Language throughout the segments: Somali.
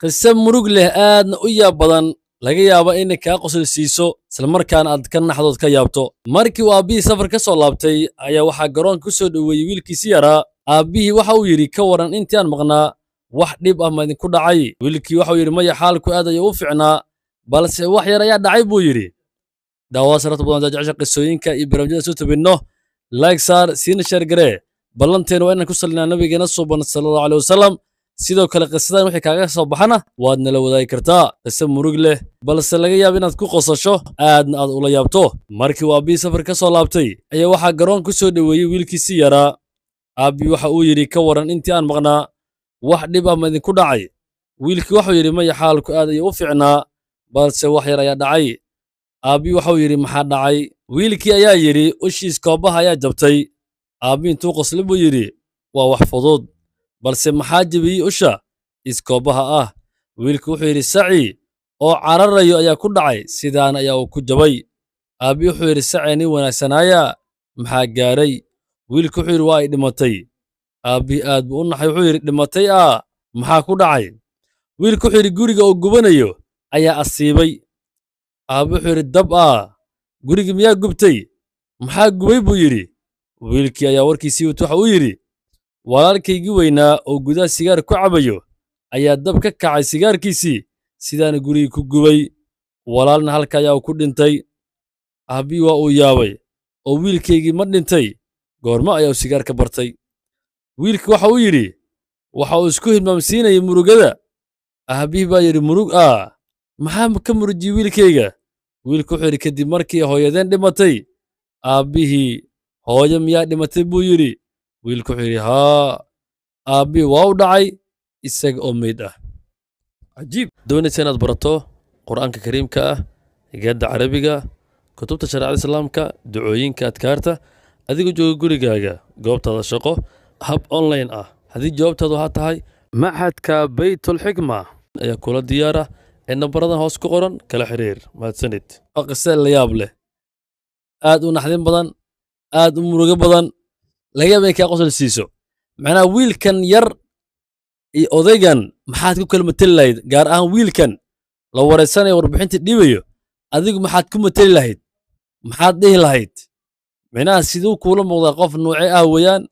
qise murug leh aadna u yaab badan laga yaabo inay kaa qosol siiso islamarkaana aad ka naxdood ka yaabto markii uu aabbihii safar ka soo laabtay ayaa waxaa garoonka ku soo dhoweeyey wiilkiisi yaraa aabbihii waxa uu yidhi ka waran intii aan maqnaa wax dhib ah ma idinku dhacay wiilkii waxa uu yidhi maya xaalku aad ayuu u ficnaa balse wax yar ayaa dhacay buu yidhi daawaad sarabta badan taa jecesha qisooyinka iyo barnaamijyada soo tabinno laig saar siina sheergaree ballanteenu waa inaan ku sallinaa nabigeena suuban sala allahu caley wasalam sidoo kale qisadan wixii kaaga soo baxana waad nala wadaagi kartaa qise murug leh balse laga yaaba inaad ku qosasho aadna aad ula yaabto markii uu aabbihii safar ka soo laabtay ayaa waxaa garoon ku soo dhoweeyey wiilkiisii yaraa aabbi waxa uu yidhi ka waran intii aan maqnaa wax dhib ah ma idinku dhacay wiilkii waxuu yidhi maya xaalku aad ayuu u fiicnaa balse wax yar ayaa dhacay aabbi waxuu yidhi maxaa dhacay wiilkii ayaa yidhi ushiis koobaha ayaa jabtay aabbi intuu qosli buu yidhi waa wax fudud balse maxaa jebiyey usha iskoobaha ah wiilku wuxuu yidhi saci oo cararayo ayaa ku dhacay sidaan ayaa uu ku jabay aabbi wuxuu yidhi saci nin wanaagsanaayaa maxaa gaadhay wiilku wuxuu yidhi waa ay dhimatay aabbi aad buu u naxay wuxuu yidhi dhimatay aa maxaa ku dhacay wiilku wuxuu yidhi guriga oo gubanayo ayaa asiibay aabbi wuxuu yidhi dab aa gurigii miyaa gubtay maxaa gubay buu yidhi wiilkii ayaa warkiisii wata waxa uu yidhi walaalkaygii weynaa oo gudaha sigaar ku cabayo ayaa dab ka kacay sigaarkiisii sidaana gurigii ku gubay walaalna halka ayaa uu ku dhintay aabbihii waa uu yaabay oo wiilkaygii ma dhintay goormo ayaa u sigaarka bartay wiilka waxa uu yidhi waxa uu isku hilmaamsiinayay murugada aabbihi ah, baa yidhi murug aa ah, maxaa ka murujiyey wiilkayga wiilku wuxuu yidhi kadib markii hooyadeen dhimatay aabbihii hooyo miyaa dhimatay buu yidhi wiilku wuxuu yidhi haa aabbii waa u dhacay isaga oo meyd ah cajiib doonaysa inaad barato qur-aanka kariimka ah higaadda carabiga kutubta shareecada islaamka ducooyinka adkaarta adigoo jooga gurigaaga goobtaada shaqo hab online ah haddii jawaabtaadu waxaa tahay maxadka baytulxikma ayaa kula diyaara ee nambaradan hoos ku qoran kala xiriir mahadsanid waa la yaab leh aad u naxdin badan aad u murugo badan laga yaaba kaa qosol siiso macnaha wiilkan yar iyo odaygan maxaad ku kala mateli lahayd gaar ahaan wiilkan la waraysanaya warbixintii dhiibayo adigu maxaad ku mateli lahayd maxaad dhihi lahayd micnaha siduu kuula muuqdaa qof nuuce ah weeyaan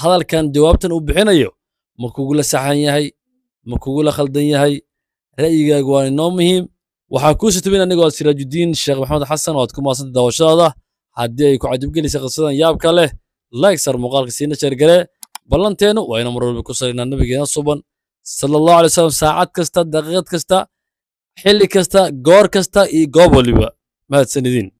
hadalkan jawaabtan uu bixinayo ma kugula saxan yahay ma kugula khaldan yahay ra'yigaagu waa inoo muhiim waxaa kuu sutubin anigoo ah siraajuddiin sheekh maxamed xasan oo aad ku mahadsanta daawashadaada haddii ay ku cajabgelisay qisadan yaabka leh like sar muuqaalka siina sheergale ballanteennu waa ina mar walba ku salaynaa nabigeena suban sala allahu alay wasalam saacad kasta daqiiqad kasta xilli kasta goor kasta iyo goob waliba mahadsanidin